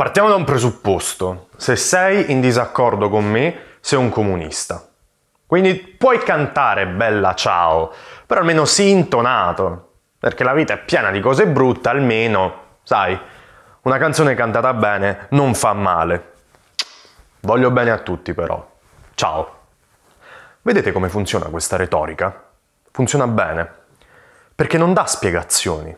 Partiamo da un presupposto. Se sei in disaccordo con me, sei un comunista. Quindi puoi cantare bella ciao, però almeno sii intonato, perché la vita è piena di cose brutte, almeno, sai, una canzone cantata bene non fa male. Voglio bene a tutti però. Ciao. Vedete come funziona questa retorica? Funziona bene, perché non dà spiegazioni.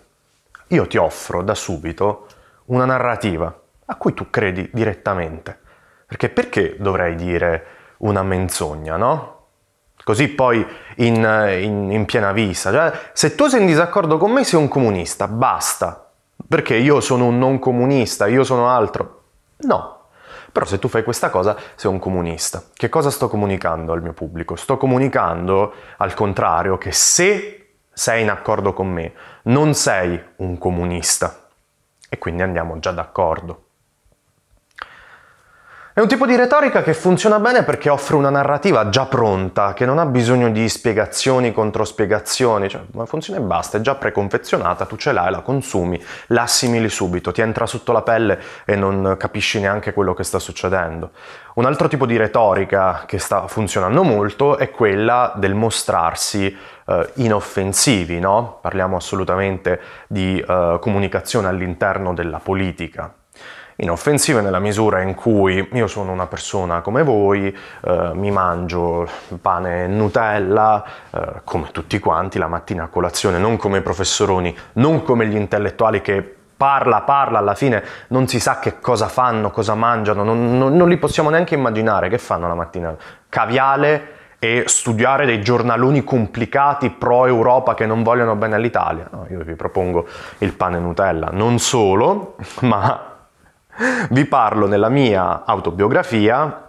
Io ti offro da subito una narrativa a cui tu credi direttamente. Perché perché dovrei dire una menzogna, no? Così poi in, in, in piena vista. Cioè, se tu sei in disaccordo con me sei un comunista, basta. Perché io sono un non comunista, io sono altro. No. Però se tu fai questa cosa sei un comunista. Che cosa sto comunicando al mio pubblico? Sto comunicando al contrario che se sei in accordo con me non sei un comunista. E quindi andiamo già d'accordo. È un tipo di retorica che funziona bene perché offre una narrativa già pronta, che non ha bisogno di spiegazioni contro spiegazioni, cioè, ma funziona basta, è già preconfezionata, tu ce l'hai, la consumi, la assimili subito, ti entra sotto la pelle e non capisci neanche quello che sta succedendo. Un altro tipo di retorica che sta funzionando molto è quella del mostrarsi eh, inoffensivi, no? Parliamo assolutamente di eh, comunicazione all'interno della politica inoffensive nella misura in cui io sono una persona come voi, eh, mi mangio pane e Nutella eh, come tutti quanti la mattina a colazione, non come i professoroni, non come gli intellettuali che parla, parla, alla fine non si sa che cosa fanno, cosa mangiano, non, non, non li possiamo neanche immaginare che fanno la mattina. Caviale e studiare dei giornaloni complicati pro-Europa che non vogliono bene all'Italia. No, io vi propongo il pane Nutella, non solo, ma vi parlo nella mia autobiografia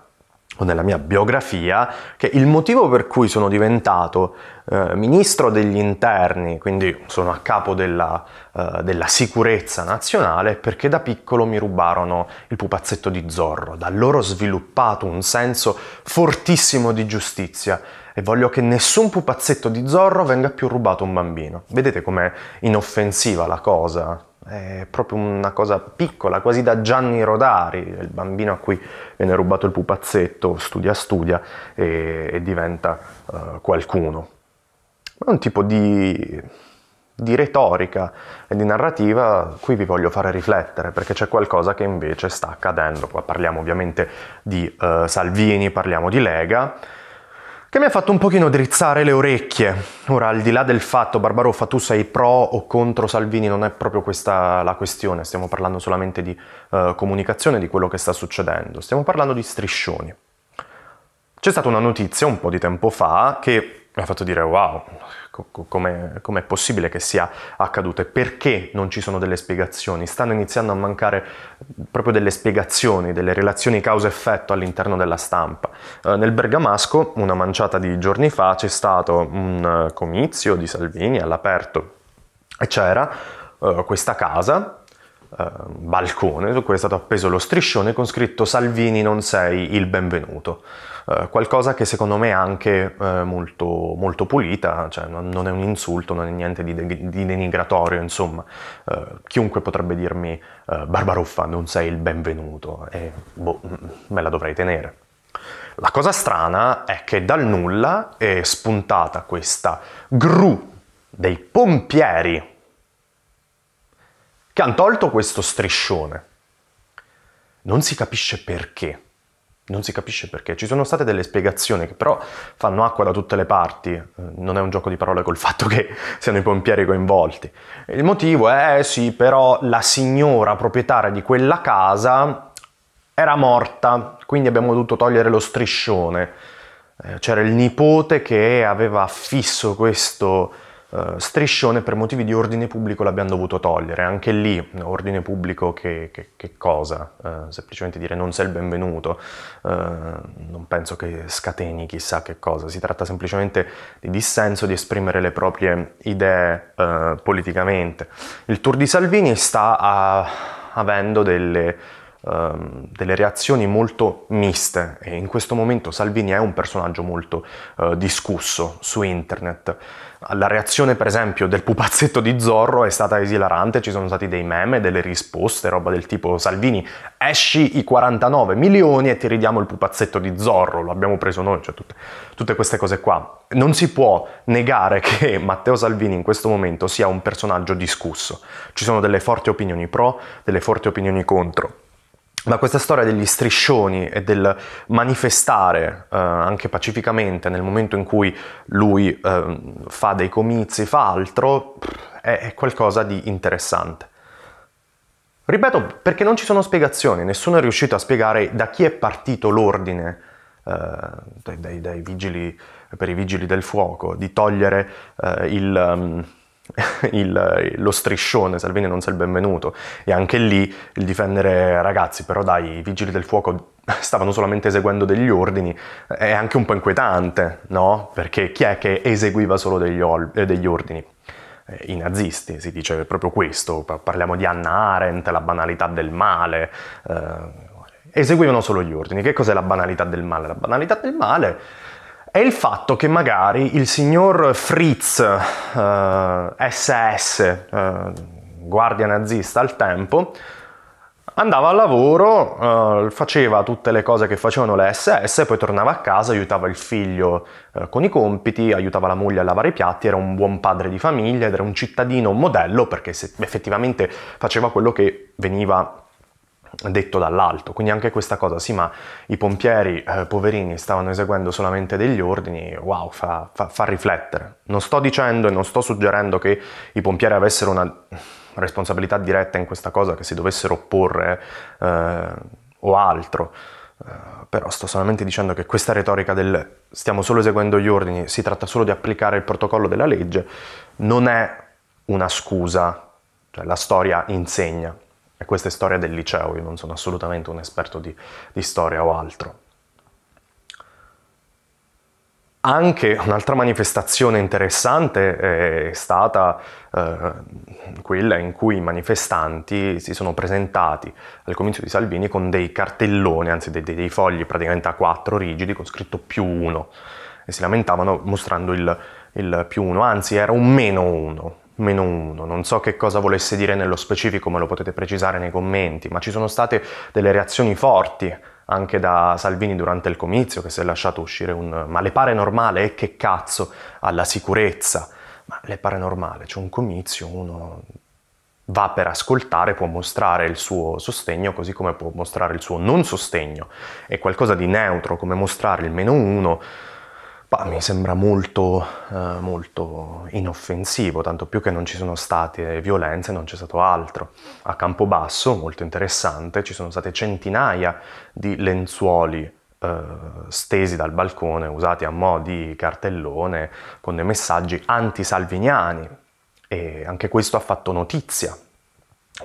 o nella mia biografia che il motivo per cui sono diventato eh, ministro degli interni, quindi sono a capo della, eh, della, sicurezza nazionale, è perché da piccolo mi rubarono il pupazzetto di Zorro, da loro ho sviluppato un senso fortissimo di giustizia e voglio che nessun pupazzetto di Zorro venga più rubato a un bambino. Vedete com'è inoffensiva la cosa? È proprio una cosa piccola, quasi da Gianni Rodari, il bambino a cui viene rubato il pupazzetto, studia studia e, e diventa uh, qualcuno. È un tipo di, di retorica e di narrativa cui vi voglio fare riflettere perché c'è qualcosa che invece sta accadendo. Qua parliamo ovviamente di uh, Salvini, parliamo di Lega che mi ha fatto un pochino drizzare le orecchie. Ora, al di là del fatto, Barbaroffa, tu sei pro o contro Salvini, non è proprio questa la questione, stiamo parlando solamente di uh, comunicazione, di quello che sta succedendo, stiamo parlando di striscioni. C'è stata una notizia un po' di tempo fa che mi ha fatto dire wow, come è possibile che sia accaduto e perché non ci sono delle spiegazioni? Stanno iniziando a mancare proprio delle spiegazioni, delle relazioni causa-effetto all'interno della stampa. Eh, nel Bergamasco, una manciata di giorni fa, c'è stato un eh, comizio di Salvini all'aperto e c'era eh, questa casa eh, balcone su cui è stato appeso lo striscione con scritto Salvini non sei il benvenuto. Eh, qualcosa che secondo me è anche eh, molto, molto, pulita, cioè non, non, è un insulto, non è niente di, de- di denigratorio, insomma. Eh, chiunque potrebbe dirmi eh, Barbaruffa non sei il benvenuto e boh, me la dovrei tenere. La cosa strana è che dal nulla è spuntata questa gru dei pompieri che hanno tolto questo striscione. Non si capisce perché. Non si capisce perché. Ci sono state delle spiegazioni che però fanno acqua da tutte le parti. Eh, non è un gioco di parole col fatto che siano i pompieri coinvolti. Il motivo è eh sì, però la signora proprietaria di quella casa era morta, quindi abbiamo dovuto togliere lo striscione. Eh, c'era il nipote che aveva affisso questo eh, striscione per motivi di ordine pubblico l'abbiamo dovuto togliere, anche lì ordine pubblico che, che, che cosa? Eh, semplicemente dire non sei il benvenuto, eh, non penso che scateni chissà che cosa, si tratta semplicemente di dissenso, di esprimere le proprie idee eh, politicamente. Il tour di Salvini sta a, avendo delle ehm, delle reazioni molto miste e in questo momento Salvini è un personaggio molto eh, discusso su internet. La reazione per esempio del pupazzetto di Zorro è stata esilarante, ci sono stati dei meme, delle risposte, roba del tipo Salvini esci i 49 milioni e ti ridiamo il pupazzetto di Zorro, lo abbiamo preso noi, cioè tutte, tutte queste cose qua. Non si può negare che Matteo Salvini in questo momento sia un personaggio discusso, ci sono delle forti opinioni pro, delle forti opinioni contro ma questa storia degli striscioni e del manifestare eh, anche pacificamente nel momento in cui lui eh, fa dei comizi, fa altro, è, qualcosa di interessante. Ripeto, perché non ci sono spiegazioni, nessuno è riuscito a spiegare da chi è partito l'ordine eh, dai, dai vigili, per i vigili del fuoco di togliere eh, il, um, il, lo striscione Salvini non sei il benvenuto e anche lì il difendere ragazzi però dai i vigili del fuoco stavano solamente eseguendo degli ordini è anche un po' inquietante no? perché chi è che eseguiva solo degli, or- eh, degli ordini? Eh, i nazisti, si dice proprio questo, parliamo di Anna Arendt, la banalità del male, eh, eseguivano solo gli ordini. Che cos'è la banalità del male? La banalità del male è il fatto che magari il signor Fritz eh, SS, eh, guardia nazista al tempo, andava al lavoro, eh, faceva tutte le cose che facevano le SS, poi tornava a casa, aiutava il figlio eh, con i compiti, aiutava la moglie a lavare i piatti, era un buon padre di famiglia ed era un cittadino modello perché effettivamente faceva quello che veniva detto dall'alto. Quindi anche questa cosa, sì, ma i pompieri, eh, poverini, stavano eseguendo solamente degli ordini, wow, fa, fa, fa riflettere. Non sto dicendo e non sto suggerendo che i pompieri avessero una responsabilità diretta in questa cosa, che si dovessero opporre eh, o altro. Eh, però sto solamente dicendo che questa retorica del stiamo solo eseguendo gli ordini, si tratta solo di applicare il protocollo della legge, non è una scusa, cioè la storia insegna e questa è storia del liceo, io non sono assolutamente un esperto di, di storia o altro. Anche un'altra manifestazione interessante eh, è stata eh, quella in cui i manifestanti si sono presentati al comizio di Salvini con dei cartelloni, anzi dei, dei fogli praticamente a quattro rigidi con scritto più uno e si lamentavano mostrando il, il più uno, anzi era un meno uno, meno 1. Non so che cosa volesse dire nello specifico, me lo potete precisare nei commenti, ma ci sono state delle reazioni forti anche da Salvini durante il comizio, che si è lasciato uscire un ma le pare normale e eh, che cazzo alla sicurezza. Ma le pare normale, c'è un comizio, uno va per ascoltare, può mostrare il suo sostegno, così come può mostrare il suo non sostegno. È qualcosa di neutro come mostrare il meno 1 Bah, mi sembra molto, eh, molto, inoffensivo, tanto più che non ci sono state violenze, non c'è stato altro. A Campobasso, molto interessante, ci sono state centinaia di lenzuoli eh, stesi dal balcone, usati a mo' di cartellone, con dei messaggi anti-salviniani. E anche questo ha fatto notizia,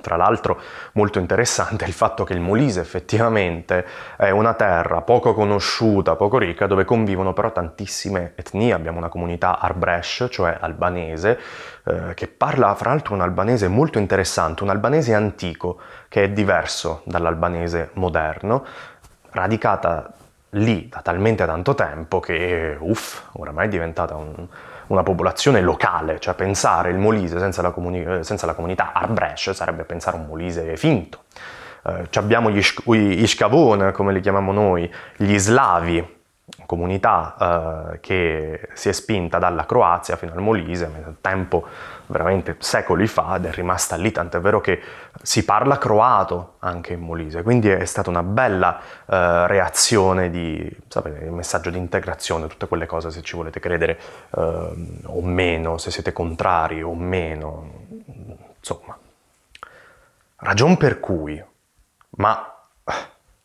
tra l'altro molto interessante il fatto che il Molise effettivamente è una terra poco conosciuta, poco ricca, dove convivono però tantissime etnie. Abbiamo una comunità arbresh, cioè albanese, eh, che parla fra l'altro un albanese molto interessante, un albanese antico che è diverso dall'albanese moderno, radicata lì da talmente tanto tempo che, uff, oramai è diventata un, una popolazione locale, cioè pensare il Molise senza la, comuni- senza la comunità Arbrescia sarebbe pensare un Molise finto. Eh, abbiamo gli, Ish- gli Scavone, come li chiamiamo noi, gli Slavi, comunità eh, che si è spinta dalla Croazia fino al Molise, nel tempo veramente secoli fa ed è rimasta lì, tant'è vero che si parla croato anche in Molise, quindi è stata una bella eh, reazione di, sapete, il messaggio di integrazione, tutte quelle cose se ci volete credere eh, o meno, se siete contrari o meno, insomma. Ragion per cui, ma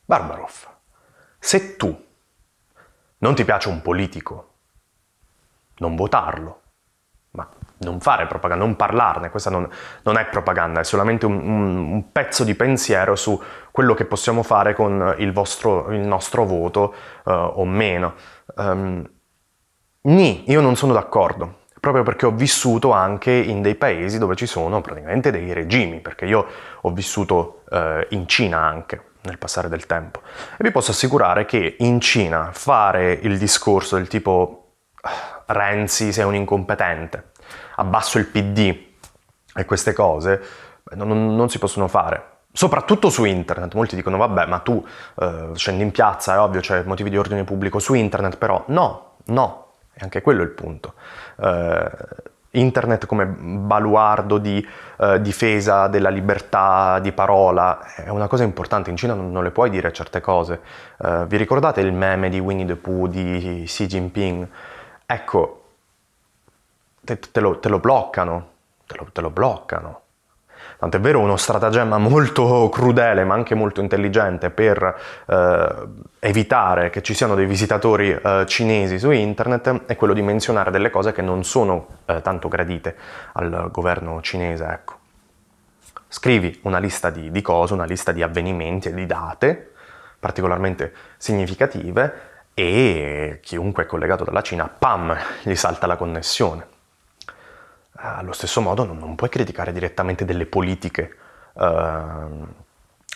Barbaroff, se tu non ti piace un politico, non votarlo non fare propaganda, non parlarne, questa non, non è propaganda, è solamente un, un, un, pezzo di pensiero su quello che possiamo fare con il, vostro, il nostro voto uh, o meno. Um, ni, io non sono d'accordo, proprio perché ho vissuto anche in dei paesi dove ci sono praticamente dei regimi, perché io ho vissuto uh, in Cina anche nel passare del tempo. E vi posso assicurare che in Cina fare il discorso del tipo ah, Renzi sei un incompetente, abbasso il PD e queste cose non, non, non si possono fare. Soprattutto su internet, molti dicono vabbè ma tu eh, scendi in piazza, è ovvio, c'è cioè, motivi di ordine pubblico su internet, però no, no, è anche quello il punto. Eh, internet come baluardo di eh, difesa della libertà di parola è una cosa importante, in Cina non, non le puoi dire certe cose. Eh, vi ricordate il meme di Winnie the Pooh di Xi Jinping? Ecco, te, te, lo, te lo, bloccano, te lo, te lo bloccano. Tant'è vero uno stratagemma molto crudele ma anche molto intelligente per eh, evitare che ci siano dei visitatori eh, cinesi su internet è quello di menzionare delle cose che non sono eh, tanto gradite al governo cinese. Ecco. Scrivi una lista di, di cose, una lista di avvenimenti e di date particolarmente significative e chiunque è collegato dalla Cina, pam, gli salta la connessione allo stesso modo non, non puoi criticare direttamente delle politiche, eh,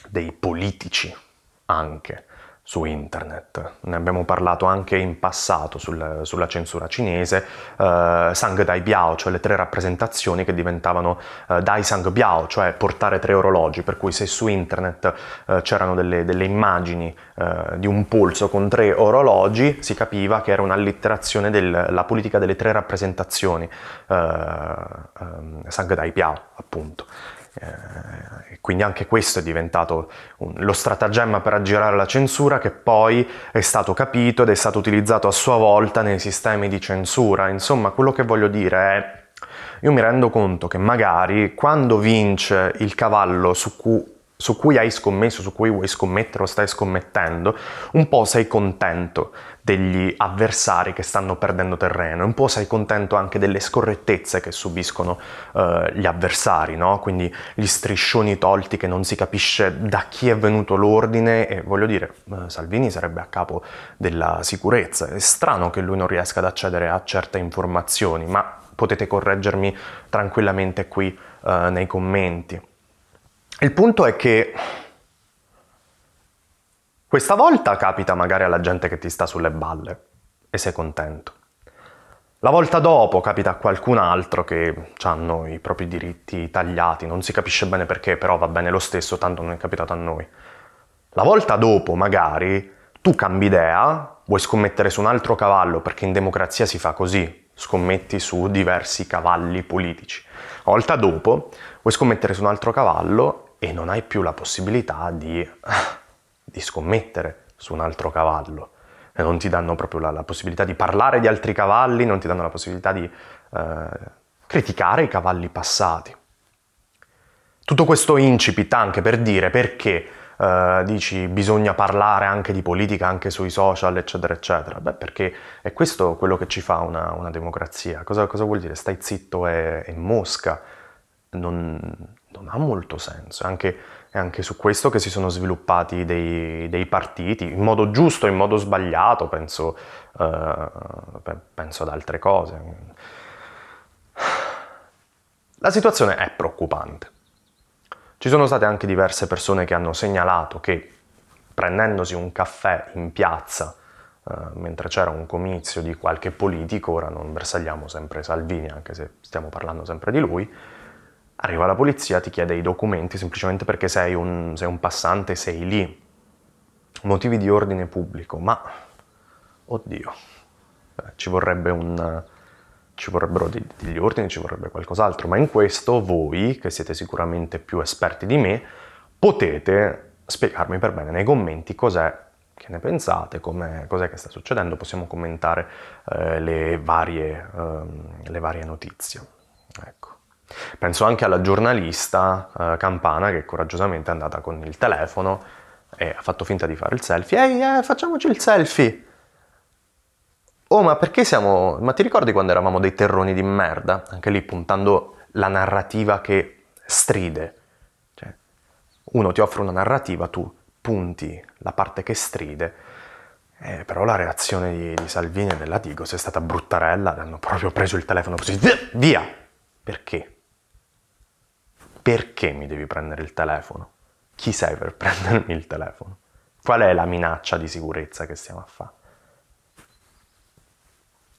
dei politici anche su internet. Ne abbiamo parlato anche in passato sul, sulla censura cinese, eh, Sang Dai Biao, cioè le tre rappresentazioni che diventavano eh, Dai Sang Biao, cioè portare tre orologi, per cui se su internet eh, c'erano delle, delle immagini eh, di un polso con tre orologi, si capiva che era un'allitterazione della politica delle tre rappresentazioni, eh, ehm, Sang Dai Biao appunto. Eh, quindi anche questo è diventato un, lo stratagemma per aggirare la censura che poi è stato capito ed è stato utilizzato a sua volta nei sistemi di censura. Insomma, quello che voglio dire è, io mi rendo conto che magari quando vince il cavallo su cui su cui hai scommesso, su cui vuoi scommettere o stai scommettendo, un po' sei contento degli avversari che stanno perdendo terreno, un po' sei contento anche delle scorrettezze che subiscono eh, gli avversari, no? quindi gli striscioni tolti che non si capisce da chi è venuto l'ordine e voglio dire, eh, Salvini sarebbe a capo della sicurezza, è strano che lui non riesca ad accedere a certe informazioni, ma potete correggermi tranquillamente qui eh, nei commenti. Il punto è che questa volta capita magari alla gente che ti sta sulle balle e sei contento. La volta dopo capita a qualcun altro che hanno i propri diritti tagliati, non si capisce bene perché, però va bene lo stesso, tanto non è capitato a noi. La volta dopo, magari, tu cambi idea, vuoi scommettere su un altro cavallo, perché in democrazia si fa così, scommetti su diversi cavalli politici. La volta dopo, vuoi scommettere su un altro cavallo e non hai più la possibilità di, di scommettere su un altro cavallo. E non ti danno proprio la, la, possibilità di parlare di altri cavalli, non ti danno la possibilità di eh, criticare i cavalli passati. Tutto questo incipit anche per dire perché Uh, dici bisogna parlare anche di politica, anche sui social, eccetera, eccetera. Beh, perché è questo quello che ci fa una, una democrazia. Cosa, cosa, vuol dire? Stai zitto e, e mosca. Non, non ha molto senso. È anche, è anche su questo che si sono sviluppati dei, dei, partiti, in modo giusto, in modo sbagliato, penso, eh, penso ad altre cose. La situazione è preoccupante. Ci sono state anche diverse persone che hanno segnalato che prendendosi un caffè in piazza eh, mentre c'era un comizio di qualche politico, ora non bersagliamo sempre Salvini anche se stiamo parlando sempre di lui, Arriva la polizia, ti chiede i documenti semplicemente perché sei un, sei un passante, sei lì. Motivi di ordine pubblico, ma oddio, eh, ci, vorrebbe un, ci vorrebbero degli, ordini, ci vorrebbe qualcos'altro, ma in questo voi, che siete sicuramente più esperti di me, potete spiegarmi per bene nei commenti cos'è che ne pensate, cos'è che sta succedendo, possiamo commentare eh, le, varie, eh, le varie notizie. Ecco. Penso anche alla giornalista eh, campana che coraggiosamente è andata con il telefono e ha fatto finta di fare il selfie. Ehi, eh, facciamoci il selfie! Oh, ma perché siamo... Ma ti ricordi quando eravamo dei terroni di merda? Anche lì puntando la narrativa che stride. Cioè, uno ti offre una narrativa, tu punti la parte che stride. Eh, però la reazione di, di Salvini e della Digos è stata bruttarella, hanno proprio preso il telefono così, via! Perché? perché mi devi prendere il telefono? Chi sei per prendermi il telefono? Qual è la minaccia di sicurezza che stiamo a fare?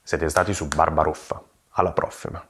Siete stati su Barbaroffa. Alla prossima.